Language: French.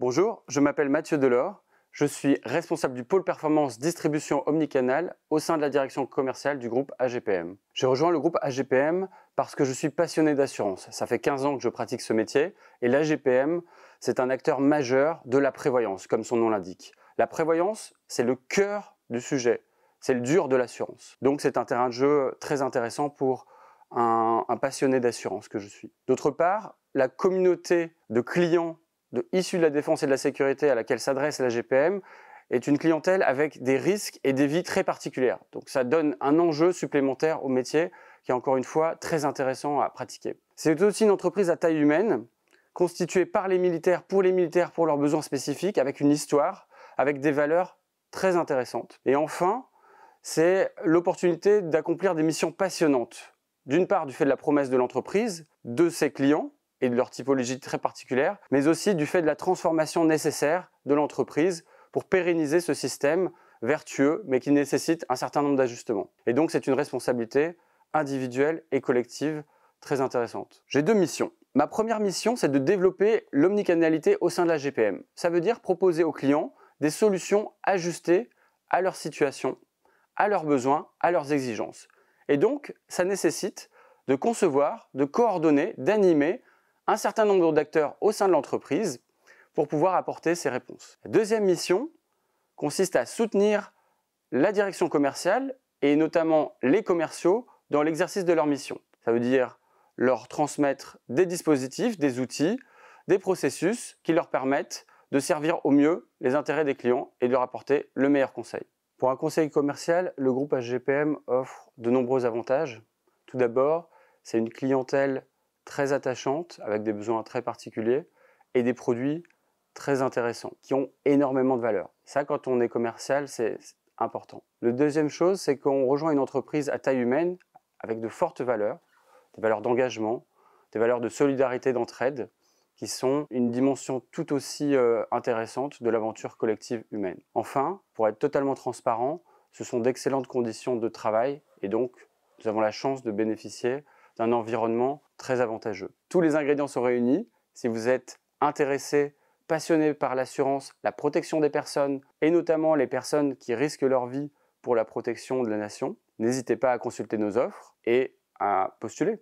Bonjour, je m'appelle Mathieu Delors, je suis responsable du pôle performance distribution omnicanal au sein de la direction commerciale du groupe AGPM. J'ai rejoint le groupe AGPM parce que je suis passionné d'assurance. Ça fait 15 ans que je pratique ce métier et l'AGPM, c'est un acteur majeur de la prévoyance, comme son nom l'indique. La prévoyance, c'est le cœur du sujet, c'est le dur de l'assurance. Donc c'est un terrain de jeu très intéressant pour un, un passionné d'assurance que je suis. D'autre part, la communauté de clients de, de la défense et de la sécurité à laquelle s'adresse la GPM est une clientèle avec des risques et des vies très particulières. Donc ça donne un enjeu supplémentaire au métier qui est encore une fois très intéressant à pratiquer. C'est aussi une entreprise à taille humaine, constituée par les militaires, pour les militaires, pour leurs besoins spécifiques, avec une histoire, avec des valeurs très intéressantes. Et enfin, c'est l'opportunité d'accomplir des missions passionnantes. D'une part, du fait de la promesse de l'entreprise, de ses clients, et de leur typologie très particulière, mais aussi du fait de la transformation nécessaire de l'entreprise pour pérenniser ce système vertueux, mais qui nécessite un certain nombre d'ajustements. Et donc c'est une responsabilité individuelle et collective très intéressante. J'ai deux missions. Ma première mission, c'est de développer l'omnicanalité au sein de la GPM. Ça veut dire proposer aux clients des solutions ajustées à leur situation, à leurs besoins, à leurs exigences. Et donc, ça nécessite de concevoir, de coordonner, d'animer un certain nombre d'acteurs au sein de l'entreprise pour pouvoir apporter ces réponses. La deuxième mission consiste à soutenir la direction commerciale et notamment les commerciaux dans l'exercice de leur mission. Ça veut dire leur transmettre des dispositifs, des outils, des processus qui leur permettent de servir au mieux les intérêts des clients et de leur apporter le meilleur conseil. Pour un conseil commercial, le groupe HGPM offre de nombreux avantages. Tout d'abord, c'est une clientèle très attachantes, avec des besoins très particuliers, et des produits très intéressants, qui ont énormément de valeur. Ça, quand on est commercial, c'est important. Le deuxième chose, c'est qu'on rejoint une entreprise à taille humaine, avec de fortes valeurs, des valeurs d'engagement, des valeurs de solidarité, d'entraide, qui sont une dimension tout aussi euh, intéressante de l'aventure collective humaine. Enfin, pour être totalement transparent, ce sont d'excellentes conditions de travail et donc nous avons la chance de bénéficier d'un environnement très avantageux. Tous les ingrédients sont réunis. Si vous êtes intéressé, passionné par l'assurance, la protection des personnes, et notamment les personnes qui risquent leur vie pour la protection de la nation, n'hésitez pas à consulter nos offres et à postuler.